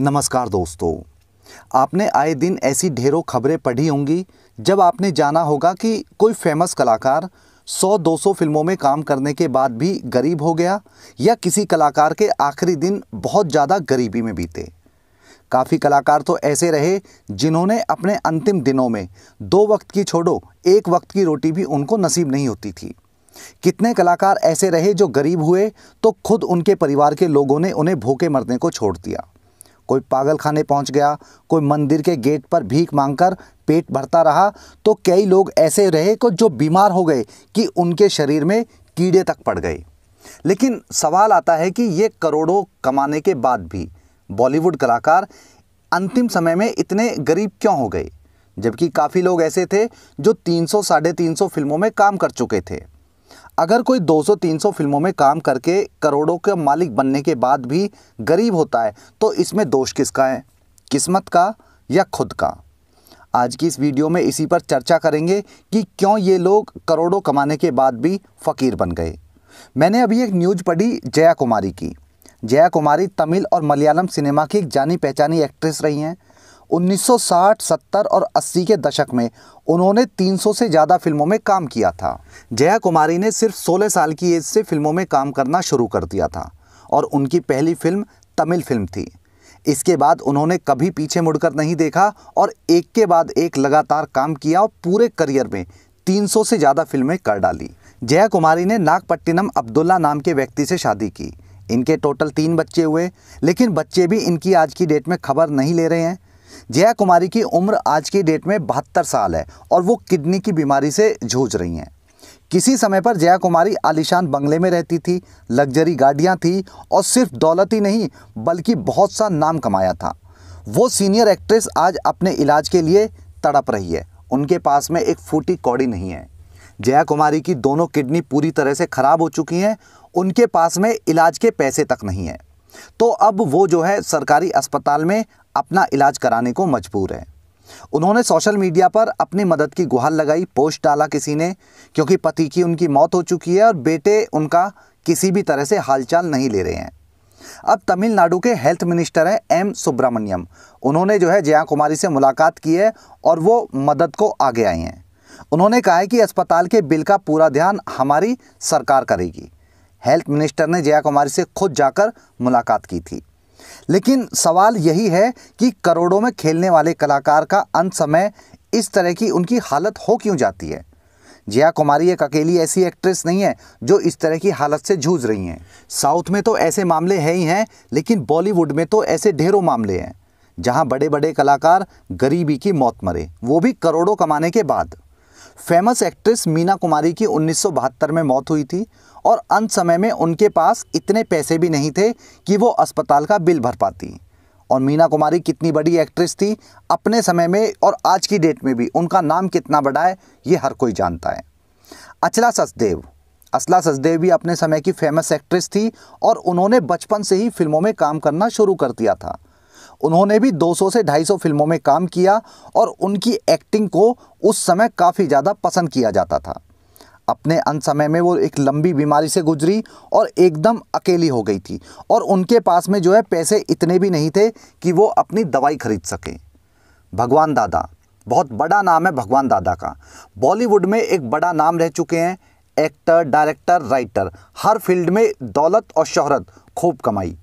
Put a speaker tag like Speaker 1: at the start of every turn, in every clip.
Speaker 1: नमस्कार दोस्तों आपने आए दिन ऐसी ढेरों खबरें पढ़ी होंगी जब आपने जाना होगा कि कोई फेमस कलाकार 100-200 फिल्मों में काम करने के बाद भी गरीब हो गया या किसी कलाकार के आखिरी दिन बहुत ज़्यादा गरीबी में बीते काफ़ी कलाकार तो ऐसे रहे जिन्होंने अपने अंतिम दिनों में दो वक्त की छोड़ो एक वक्त की रोटी भी उनको नसीब नहीं होती थी कितने कलाकार ऐसे रहे जो गरीब हुए तो खुद उनके परिवार के लोगों ने उन्हें भूखे मरने को छोड़ दिया कोई पागल खाने पहुँच गया कोई मंदिर के गेट पर भीख मांगकर पेट भरता रहा तो कई लोग ऐसे रहे को जो बीमार हो गए कि उनके शरीर में कीड़े तक पड़ गए लेकिन सवाल आता है कि ये करोड़ों कमाने के बाद भी बॉलीवुड कलाकार अंतिम समय में इतने गरीब क्यों हो गए जबकि काफ़ी लोग ऐसे थे जो तीन सौ साढ़े तीन फिल्मों में काम कर चुके थे अगर कोई 200-300 फिल्मों में काम करके करोड़ों का मालिक बनने के बाद भी गरीब होता है तो इसमें दोष किसका है किस्मत का या खुद का आज की इस वीडियो में इसी पर चर्चा करेंगे कि क्यों ये लोग करोड़ों कमाने के बाद भी फ़कीर बन गए मैंने अभी एक न्यूज पढ़ी जया कुमारी की जया कुमारी तमिल और मलयालम सिनेमा की एक जानी पहचानी एक्ट्रेस रही हैं 1960, 70 और 80 के दशक में उन्होंने 300 से ज़्यादा फिल्मों में काम किया था जया कुमारी ने सिर्फ 16 साल की एज से फिल्मों में काम करना शुरू कर दिया था और उनकी पहली फिल्म तमिल फिल्म थी इसके बाद उन्होंने कभी पीछे मुड़कर नहीं देखा और एक के बाद एक लगातार काम किया और पूरे करियर में 300 से ज़्यादा फिल्में कर डाली जया कुमारी ने नागपट्टिनम अब्दुल्ला नाम के व्यक्ति से शादी की इनके टोटल तीन बच्चे हुए लेकिन बच्चे भी इनकी आज की डेट में खबर नहीं ले रहे हैं जया कुमारी की उम्र आज की डेट में बहत्तर साल है और वो किडनी की बीमारी से जूझ रही हैं किसी समय पर जया कुमारी आलिशान बंगले में रहती थी लग्जरी गाड़ियाँ थी और सिर्फ दौलत ही नहीं बल्कि बहुत सा नाम कमाया था वो सीनियर एक्ट्रेस आज अपने इलाज के लिए तड़प रही है उनके पास में एक फूटी कौड़ी नहीं है जया कुमारी की दोनों किडनी पूरी तरह से ख़राब हो चुकी हैं उनके पास में इलाज के पैसे तक नहीं हैं तो अब वो जो है सरकारी अस्पताल में अपना इलाज कराने को मजबूर है उन्होंने सोशल मीडिया पर अपनी मदद की गुहार लगाई पोस्ट डाला किसी ने क्योंकि पति की उनकी मौत हो चुकी है और बेटे उनका किसी भी तरह से हालचाल नहीं ले रहे हैं अब तमिलनाडु के हेल्थ मिनिस्टर हैं एम सुब्रमण्यम उन्होंने जो है जया कुमारी से मुलाकात की है और वो मदद को आगे आई हैं उन्होंने कहा है कि अस्पताल के बिल का पूरा ध्यान हमारी सरकार करेगी हेल्थ मिनिस्टर ने जया कुमारी से खुद जाकर मुलाकात की थी लेकिन सवाल यही है कि करोड़ों में खेलने वाले कलाकार का अंत समय इस तरह की उनकी हालत हो क्यों जाती है जया कुमारी एक अकेली ऐसी एक्ट्रेस नहीं है जो इस तरह की हालत से जूझ रही हैं साउथ में तो ऐसे मामले हैं ही हैं लेकिन बॉलीवुड में तो ऐसे ढेरों मामले हैं जहां बड़े बड़े कलाकार गरीबी की मौत मरे वो भी करोड़ों कमाने के बाद फेमस एक्ट्रेस मीना कुमारी की उन्नीस में मौत हुई थी और अंत समय में उनके पास इतने पैसे भी नहीं थे कि वो अस्पताल का बिल भर पाती और मीना कुमारी कितनी बड़ी एक्ट्रेस थी अपने समय में और आज की डेट में भी उनका नाम कितना बड़ा है ये हर कोई जानता है अचला सचदेव असला सचदेव भी अपने समय की फेमस एक्ट्रेस थी और उन्होंने बचपन से ही फिल्मों में काम करना शुरू कर दिया था उन्होंने भी 200 से 250 फिल्मों में काम किया और उनकी एक्टिंग को उस समय काफ़ी ज़्यादा पसंद किया जाता था अपने अंत समय में वो एक लंबी बीमारी से गुजरी और एकदम अकेली हो गई थी और उनके पास में जो है पैसे इतने भी नहीं थे कि वो अपनी दवाई खरीद सकें भगवान दादा बहुत बड़ा नाम है भगवान दादा का बॉलीवुड में एक बड़ा नाम रह चुके हैं एक्टर डायरेक्टर राइटर हर फील्ड में दौलत और शोहरत खूब कमाई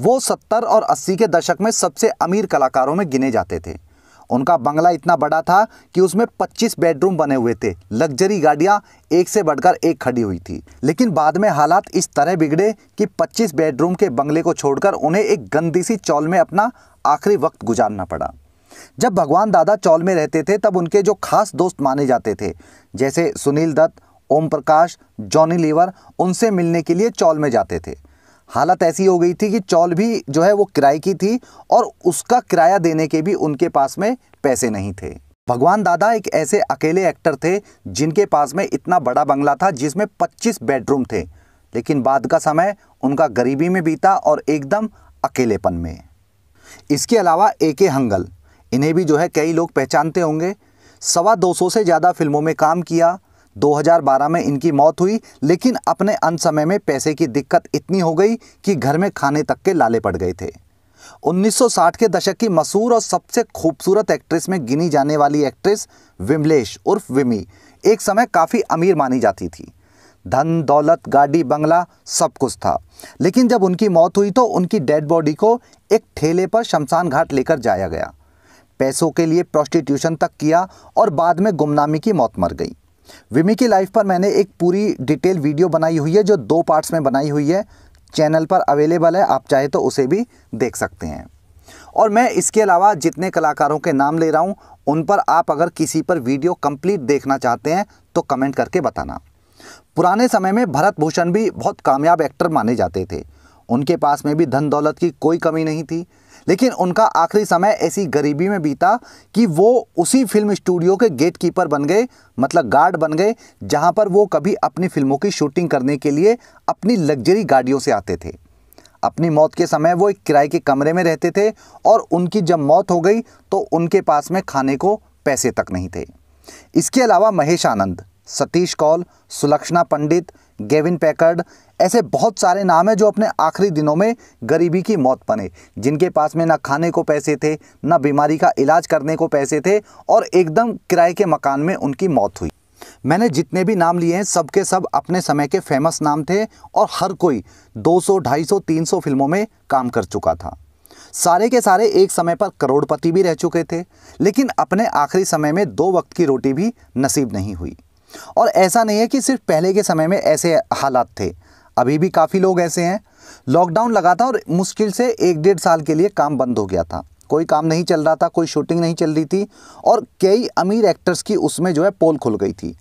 Speaker 1: वो सत्तर और अस्सी के दशक में सबसे अमीर कलाकारों में गिने जाते थे उनका बंगला इतना बड़ा था कि उसमें 25 बेडरूम बने हुए थे लग्जरी गाड़ियां एक से बढ़कर एक खड़ी हुई थी लेकिन बाद में हालात इस तरह बिगड़े कि 25 बेडरूम के बंगले को छोड़कर उन्हें एक गंदी सी चौल में अपना आखिरी वक्त गुजारना पड़ा जब भगवान दादा चौल में रहते थे तब उनके जो खास दोस्त माने जाते थे जैसे सुनील दत्त ओम प्रकाश जॉनी लीवर उनसे मिलने के लिए चौल में जाते थे हालत ऐसी हो गई थी कि चौल भी जो है वो किराए की थी और उसका किराया देने के भी उनके पास में पैसे नहीं थे भगवान दादा एक ऐसे अकेले एक्टर थे जिनके पास में इतना बड़ा बंगला था जिसमें 25 बेडरूम थे लेकिन बाद का समय उनका गरीबी में बीता और एकदम अकेलेपन में इसके अलावा ए के हंगल इन्हें भी जो है कई लोग पहचानते होंगे सवा दो सौ से ज़्यादा फिल्मों में काम किया 2012 में इनकी मौत हुई लेकिन अपने अंत समय में पैसे की दिक्कत इतनी हो गई कि घर में खाने तक के लाले पड़ गए थे 1960 के दशक की मशहूर और सबसे खूबसूरत एक्ट्रेस में गिनी जाने वाली एक्ट्रेस विमलेश उर्फ विमी एक समय काफ़ी अमीर मानी जाती थी धन दौलत गाड़ी बंगला सब कुछ था लेकिन जब उनकी मौत हुई तो उनकी डेड बॉडी को एक ठेले पर शमशान घाट लेकर जाया गया पैसों के लिए प्रोस्टिट्यूशन तक किया और बाद में गुमनामी की मौत मर गई विमी की लाइफ पर मैंने एक पूरी डिटेल वीडियो बनाई हुई है जो दो पार्ट्स में बनाई हुई है चैनल पर अवेलेबल है आप चाहे तो उसे भी देख सकते हैं और मैं इसके अलावा जितने कलाकारों के नाम ले रहा हूँ उन पर आप अगर किसी पर वीडियो कंप्लीट देखना चाहते हैं तो कमेंट करके बताना पुराने समय में भरत भूषण भी बहुत कामयाब एक्टर माने जाते थे उनके पास में भी धन दौलत की कोई कमी नहीं थी लेकिन उनका आखिरी समय ऐसी गरीबी में बीता कि वो उसी फिल्म स्टूडियो के गेटकीपर बन गए मतलब गार्ड बन गए जहां पर वो कभी अपनी फिल्मों की शूटिंग करने के लिए अपनी लग्जरी गाड़ियों से आते थे अपनी मौत के समय वो एक किराए के कमरे में रहते थे और उनकी जब मौत हो गई तो उनके पास में खाने को पैसे तक नहीं थे इसके अलावा महेश आनंद सतीश कौल सुलक्षणा पंडित गेविन पैकर्ड ऐसे बहुत सारे नाम हैं जो अपने आखिरी दिनों में गरीबी की मौत बने जिनके पास में ना खाने को पैसे थे ना बीमारी का इलाज करने को पैसे थे और एकदम किराए के मकान में उनकी मौत हुई मैंने जितने भी नाम लिए हैं सब के सब अपने समय के फेमस नाम थे और हर कोई 200, 250, 300 फिल्मों में काम कर चुका था सारे के सारे एक समय पर करोड़पति भी रह चुके थे लेकिन अपने आखिरी समय में दो वक्त की रोटी भी नसीब नहीं हुई और ऐसा नहीं है कि सिर्फ पहले के समय में ऐसे हालात थे अभी भी काफ़ी लोग ऐसे हैं लॉकडाउन लगा था और मुश्किल से एक डेढ़ साल के लिए काम बंद हो गया था कोई काम नहीं चल रहा था कोई शूटिंग नहीं चल रही थी और कई अमीर एक्टर्स की उसमें जो है पोल खुल गई थी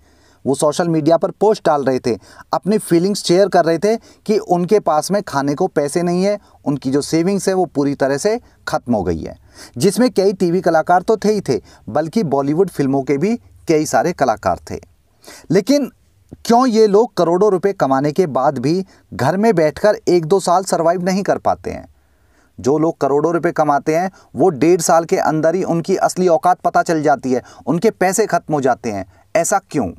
Speaker 1: वो सोशल मीडिया पर पोस्ट डाल रहे थे अपनी फीलिंग्स शेयर कर रहे थे कि उनके पास में खाने को पैसे नहीं है उनकी जो सेविंग्स है वो पूरी तरह से ख़त्म हो गई है जिसमें कई टीवी कलाकार तो थे ही थे बल्कि बॉलीवुड फिल्मों के भी कई सारे कलाकार थे लेकिन क्यों ये लोग करोड़ों रुपए कमाने के बाद भी घर में बैठकर एक दो साल सर्वाइव नहीं कर पाते हैं जो लोग करोड़ों रुपए कमाते हैं वो डेढ़ साल के अंदर ही उनकी असली औकात पता चल जाती है उनके पैसे खत्म हो जाते हैं ऐसा क्यों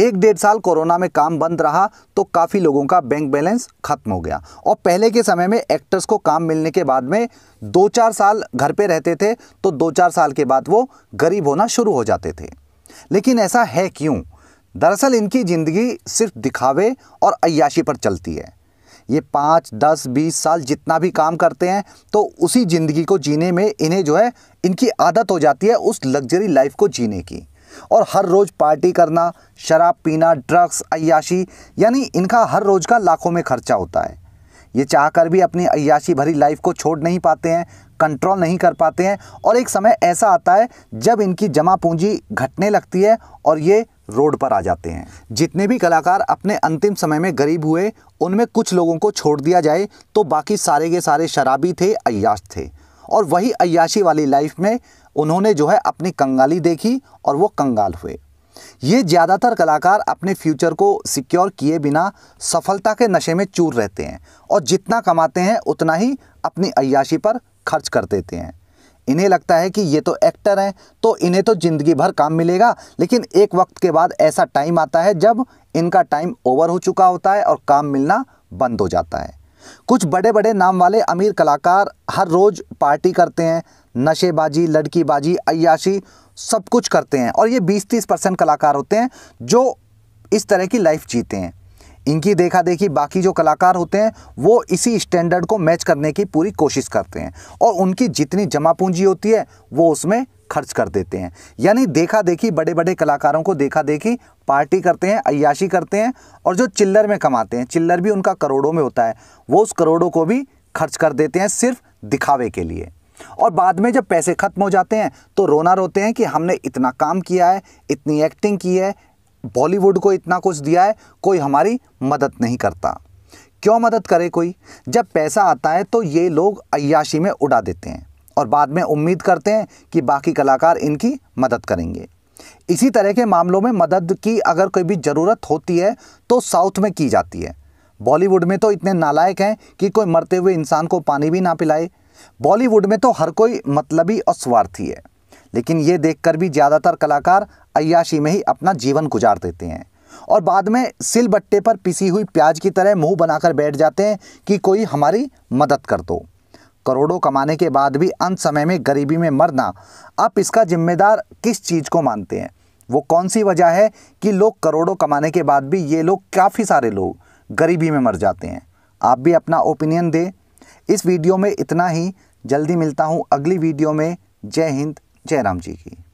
Speaker 1: एक डेढ़ साल कोरोना में काम बंद रहा तो काफ़ी लोगों का बैंक बैलेंस खत्म हो गया और पहले के समय में एक्टर्स को काम मिलने के बाद में दो चार साल घर पे रहते थे तो दो चार साल के बाद वो गरीब होना शुरू हो जाते थे लेकिन ऐसा है क्यों दरअसल इनकी ज़िंदगी सिर्फ दिखावे और अयाशी पर चलती है ये पाँच दस बीस साल जितना भी काम करते हैं तो उसी ज़िंदगी को जीने में इन्हें जो है इनकी आदत हो जाती है उस लग्जरी लाइफ को जीने की और हर रोज़ पार्टी करना शराब पीना ड्रग्स अयाशी यानी इनका हर रोज़ का लाखों में खर्चा होता है ये चाह कर भी अपनी अयाशी भरी लाइफ को छोड़ नहीं पाते हैं कंट्रोल नहीं कर पाते हैं और एक समय ऐसा आता है जब इनकी जमा पूंजी घटने लगती है और ये रोड पर आ जाते हैं जितने भी कलाकार अपने अंतिम समय में गरीब हुए उनमें कुछ लोगों को छोड़ दिया जाए तो बाकी सारे के सारे शराबी थे अयाश थे और वही अयाशी वाली लाइफ में उन्होंने जो है अपनी कंगाली देखी और वो कंगाल हुए ये ज़्यादातर कलाकार अपने फ्यूचर को सिक्योर किए बिना सफलता के नशे में चूर रहते हैं और जितना कमाते हैं उतना ही अपनी अयाशी पर खर्च कर देते हैं इन्हें लगता है कि ये तो एक्टर हैं तो इन्हें तो ज़िंदगी भर काम मिलेगा लेकिन एक वक्त के बाद ऐसा टाइम आता है जब इनका टाइम ओवर हो चुका होता है और काम मिलना बंद हो जाता है कुछ बड़े बड़े नाम वाले अमीर कलाकार हर रोज़ पार्टी करते हैं नशेबाजी लड़कीबाजी अयाशी सब कुछ करते हैं और ये 20-30 परसेंट कलाकार होते हैं जो इस तरह की लाइफ जीते हैं इनकी देखा देखी बाकी जो कलाकार होते हैं वो इसी स्टैंडर्ड को मैच करने की पूरी कोशिश करते हैं और उनकी जितनी जमा पूंजी होती है वो उसमें खर्च कर देते हैं यानी देखा देखी बड़े बड़े कलाकारों को देखा देखी पार्टी करते हैं अयाशी करते हैं और जो चिल्लर में कमाते हैं चिल्लर भी उनका करोड़ों में होता है वो उस करोड़ों को भी खर्च कर देते हैं सिर्फ दिखावे के लिए और बाद में जब पैसे ख़त्म हो जाते हैं तो रोना रोते हैं कि हमने इतना काम किया है इतनी एक्टिंग की है बॉलीवुड को इतना कुछ दिया है कोई हमारी मदद नहीं करता क्यों मदद करे कोई जब पैसा आता है तो ये लोग अयाशी में उड़ा देते हैं और बाद में उम्मीद करते हैं कि बाकी कलाकार इनकी मदद करेंगे इसी तरह के मामलों में मदद की अगर कोई भी ज़रूरत होती है तो साउथ में की जाती है बॉलीवुड में तो इतने नालायक हैं कि कोई मरते हुए इंसान को पानी भी ना पिलाए बॉलीवुड में तो हर कोई मतलबी और स्वार्थी है लेकिन ये देखकर भी ज़्यादातर कलाकार अयाशी में ही अपना जीवन गुजार देते हैं और बाद में सिल बट्टे पर पिसी हुई प्याज की तरह मुंह बनाकर बैठ जाते हैं कि कोई हमारी मदद कर दो करोड़ों कमाने के बाद भी अंत समय में गरीबी में मरना आप इसका जिम्मेदार किस चीज़ को मानते हैं वो कौन सी वजह है कि लोग करोड़ों कमाने के बाद भी ये लोग काफ़ी सारे लोग गरीबी में मर जाते हैं आप भी अपना ओपिनियन दें इस वीडियो में इतना ही जल्दी मिलता हूँ अगली वीडियो में जय हिंद जयराम जी की